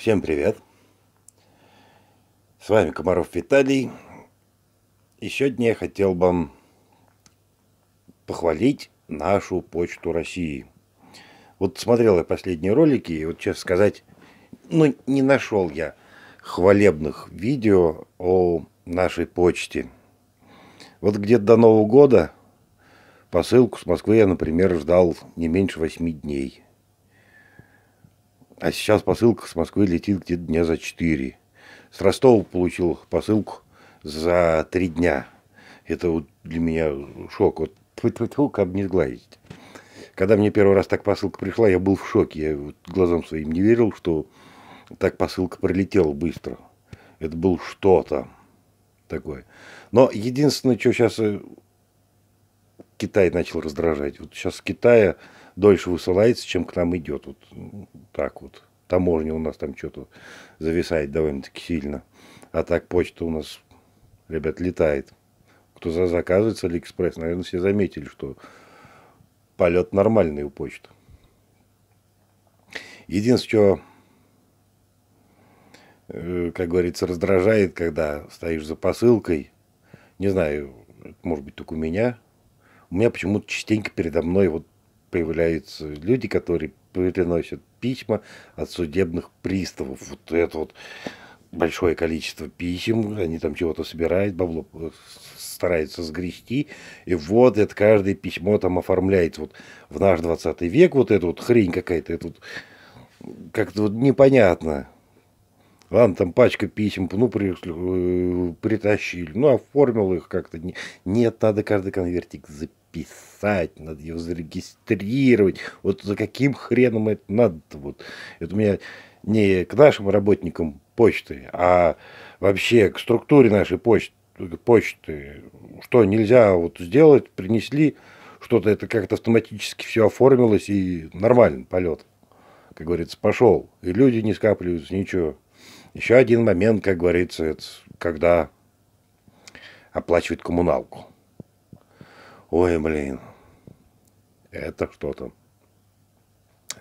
Всем привет! С вами Комаров Виталий. Еще дня я хотел бы похвалить нашу почту России. Вот смотрел я последние ролики, и вот, честно сказать, ну, не нашел я хвалебных видео о нашей почте. Вот где-то до Нового года посылку с Москвы я, например, ждал не меньше восьми дней – а сейчас посылка с Москвы летит где-то дня за четыре. С Ростова получил посылку за три дня. Это вот для меня шок. Вот тьфу-тьфу, как не сгладить. Когда мне первый раз так посылка пришла, я был в шоке. Я вот глазам своим не верил, что так посылка пролетела быстро. Это был что-то такое. Но единственное, что сейчас э, Китай начал раздражать. Вот сейчас с Китая дольше высылается, чем к нам идет. Вот так вот. Таможня у нас там что-то зависает довольно-таки сильно. А так почта у нас, ребят, летает. Кто за заказывает с Алиэкспресс, наверное, все заметили, что полет нормальный у почты. Единственное, что, э, как говорится, раздражает, когда стоишь за посылкой, не знаю, может быть, только у меня, у меня почему-то частенько передо мной вот появляются люди, которые приносят письма от судебных приставов. Вот это вот большое количество писем, они там чего-то собирают, бабло э, стараются сгрести, и вот это каждое письмо там оформляется. Вот в наш 20 век вот эта вот хрень какая-то, это вот как-то вот непонятно. Ладно, там пачка писем, ну, при, э, притащили, ну, оформил их как-то. Нет, надо каждый конвертик записать писать, надо его зарегистрировать. Вот за каким хреном это надо Вот. Это у меня не к нашим работникам почты, а вообще к структуре нашей почты. почты. Что нельзя вот сделать, принесли что-то, это как-то автоматически все оформилось и нормально полет. Как говорится, пошел. И люди не скапливаются, ничего. Еще один момент, как говорится, это когда оплачивать коммуналку. Ой, блин, это что-то.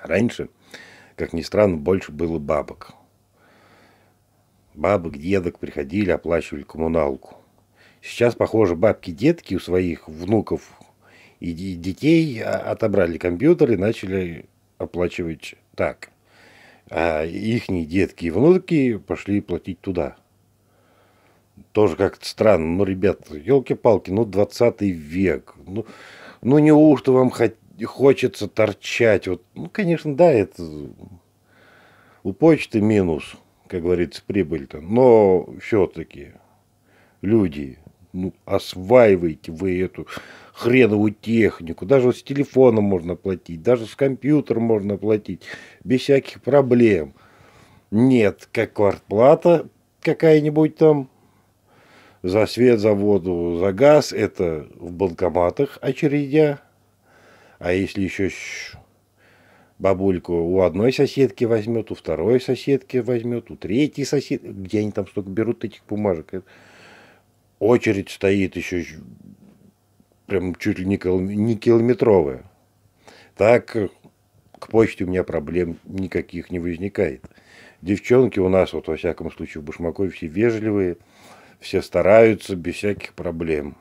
Раньше, как ни странно, больше было бабок. Бабок, дедок приходили, оплачивали коммуналку. Сейчас, похоже, бабки-детки у своих внуков и детей а, отобрали компьютер и начали оплачивать так. А ихние детки и внуки пошли платить туда – тоже как-то странно. Ну, ребят, елки-палки, ну, 20 век. Ну, ну неужто вам хоть, хочется торчать? Вот, ну, конечно, да, это у почты минус, как говорится, прибыль-то. Но все-таки, люди, ну, осваивайте вы эту хреновую технику. Даже с телефона можно платить, даже с компьютера можно платить, без всяких проблем. Нет, как квартплата какая-нибудь там за свет, за воду, за газ, это в банкоматах очередя. А если еще бабульку у одной соседки возьмет, у второй соседки возьмет, у третьей соседки, где они там столько берут этих бумажек. Очередь стоит еще прям чуть ли не, километровая. Так к почте у меня проблем никаких не возникает. Девчонки у нас, вот во всяком случае, в Башмакове все вежливые, все стараются без всяких проблем.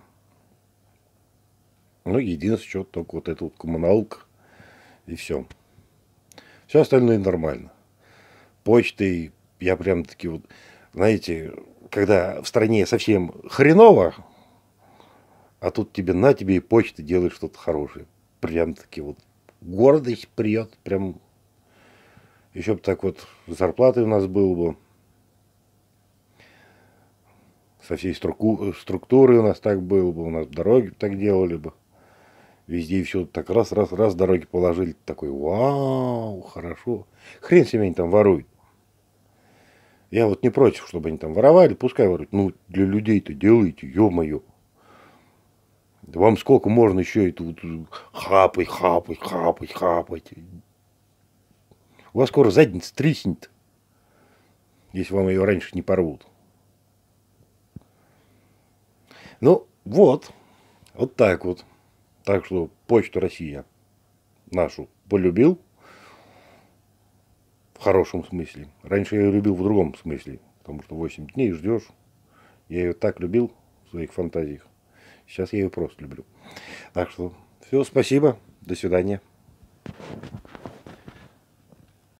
Ну, единственное, что только вот эта вот коммуналка и все. Все остальное нормально. Почты, я прям таки вот, знаете, когда в стране совсем хреново, а тут тебе на тебе и почты делает что-то хорошее. Прям таки вот гордость придет, прям еще бы так вот зарплаты у нас было бы со всей струку, структурой у нас так было бы, у нас дороги так делали бы. Везде и все так раз, раз, раз дороги положили. Такой, вау, хорошо. Хрен себе они там воруют. Я вот не против, чтобы они там воровали, пускай воруют. Ну, для людей-то делайте, ё-моё. Да вам сколько можно еще это вот хапать, хапать, хапать, хапать. У вас скоро задница треснет, если вам ее раньше не порвут. Ну, вот. Вот так вот. Так что Почту Россия нашу полюбил в хорошем смысле. Раньше я ее любил в другом смысле, потому что 8 дней ждешь. Я ее так любил в своих фантазиях. Сейчас я ее просто люблю. Так что все, спасибо, до свидания.